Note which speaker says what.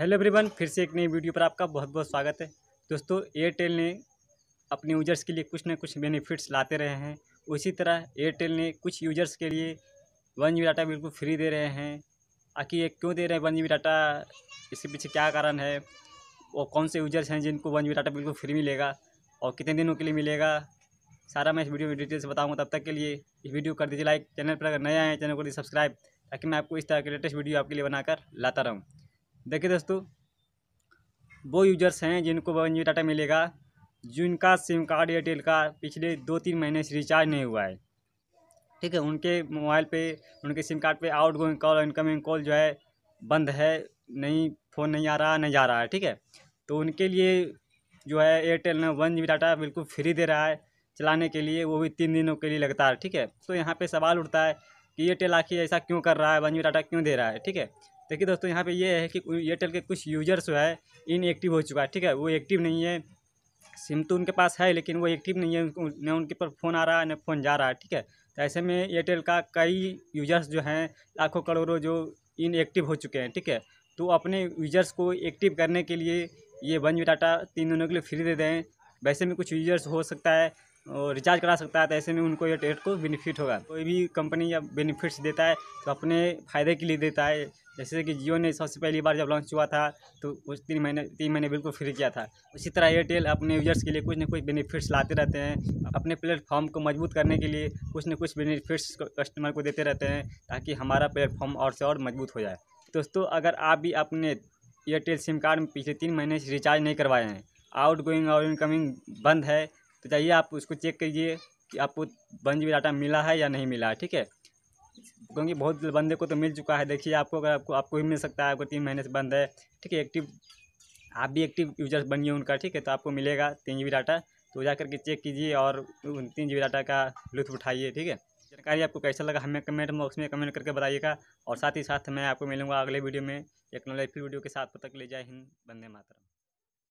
Speaker 1: hello everyone फिर से एक नई वीडियो पर आपका बहुत बहुत स्वागत है दोस्तों एयरटेल ने अपने यूजर्स के लिए कुछ ना कुछ बेनिफिट्स लाते रहे हैं उसी तरह एयरटेल ने कुछ यूजर्स के लिए वन जी डाटा बिल्कुल फ्री दे रहे हैं आखिर ये क्यों दे रहे हैं वन जी डाटा इसके पीछे क्या कारण है और कौन से यूजर्स हैं जिनको वन जी डाटा बिल्कुल फ्री मिलेगा और कितने दिनों के लिए मिलेगा सारा मैं इस वीडियो में डिटेल्स बताऊँगा तब तक के लिए इस वीडियो कर दीजिए लाइक चैनल पर अगर नए आए चैनल को दीजिए सब्सक्राइब ताकि मैं आपको इस तरह के लेटेस्ट वीडियो आपके लिए बनाकर लाता रहूँ देखिए दोस्तों वो यूजर्स हैं जिनको वन जी डाटा मिलेगा जिनका सिम कार्ड एयरटेल का पिछले दो तीन महीने से रिचार्ज नहीं हुआ है ठीक है उनके मोबाइल पे उनके सिम कार्ड पे outgoing call incoming call जो है बंद है नहीं फ़ोन नहीं आ रहा नहीं जा रहा है ठीक है तो उनके लिए जो है एयरटेल ने वन जी डाटा बिल्कुल फ्री दे रहा है चलाने के लिए वो भी तीन दिनों के लिए लगातार ठीक है तो यहाँ पर सवाल उठता है कि एयरटेल आखिर ऐसा क्यों कर रहा है वन जी डाटा क्यों दे रहा है ठीक है देखिए दोस्तों यहाँ पे ये है कि एयरटेल के कुछ यूजर्स जो है इनएक्टिव हो चुका है ठीक है वो एक्टिव नहीं है सिम तो उनके पास है लेकिन वो एक्टिव नहीं है न उनके पर फ़ोन आ रहा है न फ़ोन जा रहा है ठीक है तो ऐसे में एयरटेल का कई यूजर्स जो हैं लाखों करोड़ों जो इनएक्टिव हो चुके हैं ठीक है तो अपने यूजर्स को एक्टिव करने के लिए ये वन जी डाटा तीन दिनों के लिए फ्री दे दें वैसे में कुछ यूजर्स हो सकता है और रिचार्ज करा सकता है तो ऐसे में उनको एयरटेल को बेनिफिट होगा कोई भी कंपनी या बेनिफिट्स देता है तो अपने फ़ायदे के लिए देता है जैसे कि जियो ने सबसे पहली बार जब लॉन्च हुआ था तो उस तीन महीने तीन महीने बिल्कुल फ्री किया था उसी तरह एयरटेल अपने यूजर्स के लिए कुछ ना कुछ बेनिफिट्स लाते रहते हैं अपने प्लेटफॉर्म को मजबूत करने के लिए कुछ ना कुछ बेनिफिट्स कस्टमर को देते रहते हैं ताकि हमारा प्लेटफॉर्म और से और मजबूत हो जाए दोस्तों अगर आप भी अपने एयरटेल सिम कार्ड में पिछले तीन महीने से रिचार्ज नहीं करवाए हैं आउट गोइंग और इनकमिंग बंद है तो जाइए आप उसको चेक करिए कि आपको बंद भी डाटा मिला है या नहीं मिला है ठीक है क्योंकि बहुत बंदे को तो मिल चुका है देखिए आपको अगर आपको आपको भी मिल सकता है आपको तीन महीने से बंद है ठीक है एक्टिव आप भी एक्टिव यूजर्स बनिए उनका ठीक है तो आपको मिलेगा तीन जी डाटा तो जा करके चेक कीजिए और तीन जी डाटा का लुत्फ उठाइए ठीक है जानकारी आपको कैसा लगा हमें कमेंट बॉक्स में कमेंट करके बताइएगा और साथ ही साथ मैं आपको मिलूंगा अगले वीडियो में एक फिर वीडियो के साथ पता ले जाए हिंद बंदे मातरम